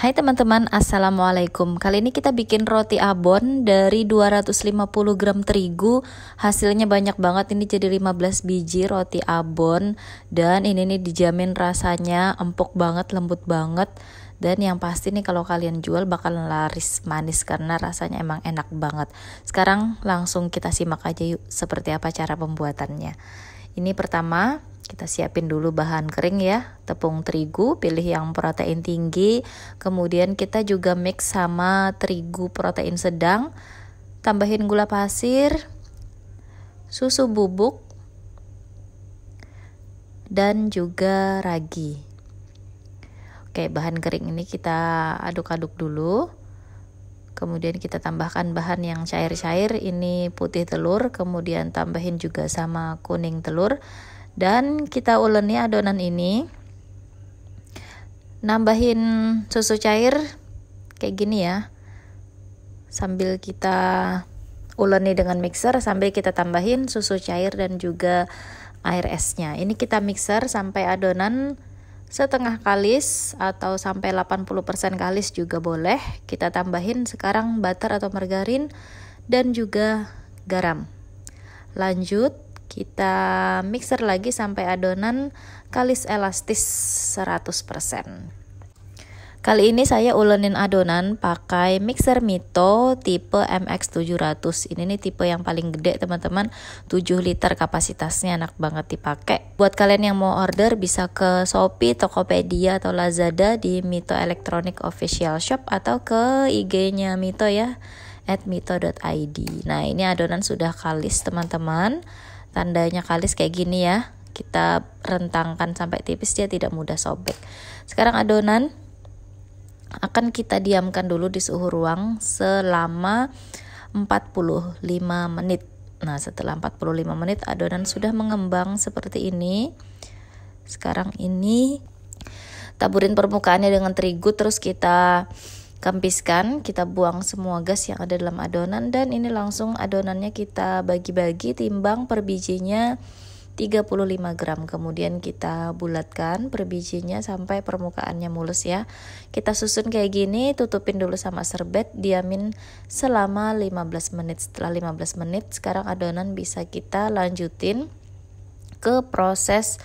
Hai teman-teman, Assalamualaikum Kali ini kita bikin roti abon dari 250 gram terigu Hasilnya banyak banget, ini jadi 15 biji roti abon Dan ini nih dijamin rasanya empuk banget, lembut banget dan yang pasti nih kalau kalian jual bakal laris manis karena rasanya emang enak banget. Sekarang langsung kita simak aja yuk seperti apa cara pembuatannya. Ini pertama kita siapin dulu bahan kering ya, tepung terigu, pilih yang protein tinggi. Kemudian kita juga mix sama terigu protein sedang. Tambahin gula pasir, susu bubuk, dan juga ragi. Oke, bahan kering ini kita aduk-aduk dulu. Kemudian kita tambahkan bahan yang cair-cair, ini putih telur, kemudian tambahin juga sama kuning telur dan kita uleni adonan ini nambahin susu cair kayak gini ya sambil kita uleni dengan mixer sampai kita tambahin susu cair dan juga air esnya ini kita mixer sampai adonan setengah kalis atau sampai 80% kalis juga boleh kita tambahin sekarang butter atau margarin dan juga garam lanjut kita mixer lagi sampai adonan kalis elastis 100%. Kali ini saya ulenin adonan pakai mixer Mito tipe MX700. Ini nih tipe yang paling gede teman-teman, 7 liter kapasitasnya enak banget dipakai. Buat kalian yang mau order bisa ke Shopee, Tokopedia atau Lazada di Mito Electronic Official Shop atau ke IG-nya Mito ya at mito.id. Nah, ini adonan sudah kalis teman-teman tandanya kalis kayak gini ya kita rentangkan sampai tipis dia tidak mudah sobek sekarang adonan akan kita diamkan dulu di suhu ruang selama 45 menit nah setelah 45 menit adonan sudah mengembang seperti ini sekarang ini taburin permukaannya dengan terigu terus kita kempiskan, kita buang semua gas yang ada dalam adonan dan ini langsung adonannya kita bagi-bagi timbang per bijinya 35 gram kemudian kita bulatkan per bijinya sampai permukaannya mulus ya kita susun kayak gini tutupin dulu sama serbet diamin selama 15 menit setelah 15 menit sekarang adonan bisa kita lanjutin ke proses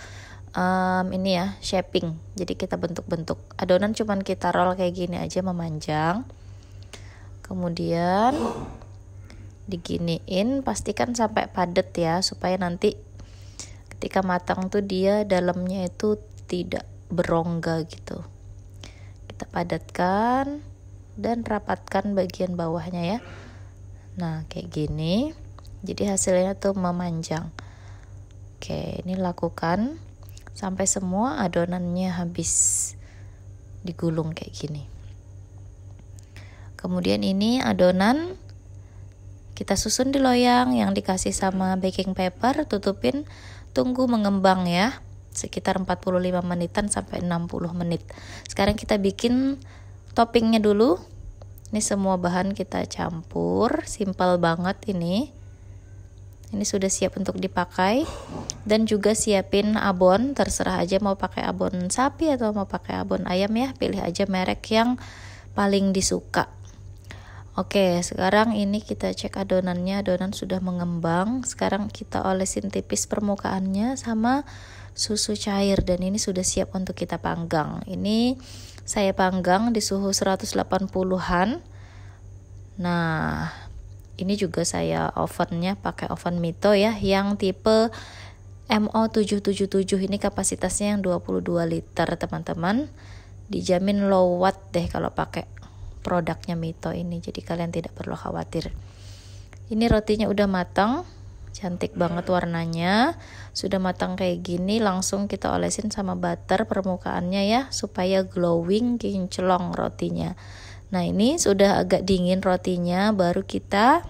um, ini ya shaping jadi kita bentuk-bentuk adonan cuman kita roll kayak gini aja memanjang kemudian diginiin pastikan sampai padat ya supaya nanti ketika matang tuh dia dalamnya itu tidak berongga gitu kita padatkan dan rapatkan bagian bawahnya ya nah kayak gini jadi hasilnya tuh memanjang oke ini lakukan sampai semua adonannya habis digulung kayak gini. Kemudian ini adonan kita susun di loyang yang dikasih sama baking paper, tutupin, tunggu mengembang ya sekitar 45 menitan sampai 60 menit. Sekarang kita bikin toppingnya dulu. Ini semua bahan kita campur, simple banget ini. Ini sudah siap untuk dipakai dan juga siapin abon terserah aja mau pakai abon sapi atau mau pakai abon ayam ya pilih aja merek yang paling disuka Oke, sekarang ini kita cek adonannya. Adonan sudah mengembang. Sekarang kita olesin tipis permukaannya sama susu cair dan ini sudah siap untuk kita panggang. Ini saya panggang di suhu 180-an. Nah, ini juga saya ovennya pakai oven Mito ya yang tipe MO777 ini kapasitasnya yang 22 liter teman-teman dijamin low watt deh kalau pakai produknya Mito ini jadi kalian tidak perlu khawatir ini rotinya udah matang cantik banget warnanya sudah matang kayak gini langsung kita olesin sama butter permukaannya ya supaya glowing kinclong rotinya nah ini sudah agak dingin rotinya baru kita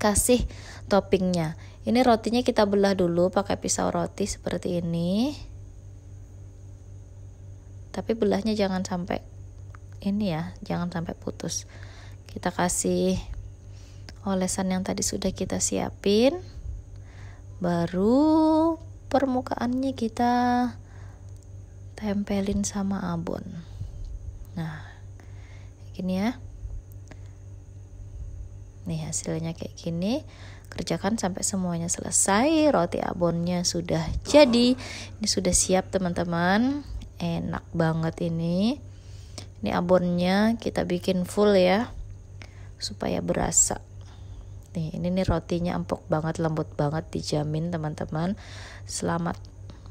kasih toppingnya ini rotinya kita belah dulu pakai pisau roti seperti ini. Tapi belahnya jangan sampai ini ya, jangan sampai putus. Kita kasih olesan yang tadi sudah kita siapin. Baru permukaannya kita tempelin sama abon. Nah, gini ya. Nih hasilnya kayak gini kerjakan sampai semuanya selesai roti abonnya sudah jadi ini sudah siap teman-teman enak banget ini ini abonnya kita bikin full ya supaya berasa nih ini nih rotinya empuk banget lembut banget dijamin teman-teman selamat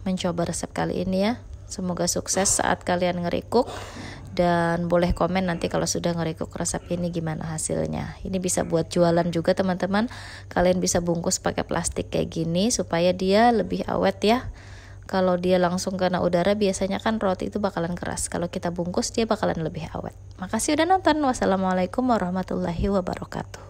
mencoba resep kali ini ya semoga sukses saat kalian ngerikuk dan boleh komen nanti kalau sudah ngerekuk resep ini gimana hasilnya ini bisa buat jualan juga teman-teman kalian bisa bungkus pakai plastik kayak gini supaya dia lebih awet ya kalau dia langsung kena udara biasanya kan roti itu bakalan keras kalau kita bungkus dia bakalan lebih awet makasih udah nonton wassalamualaikum warahmatullahi wabarakatuh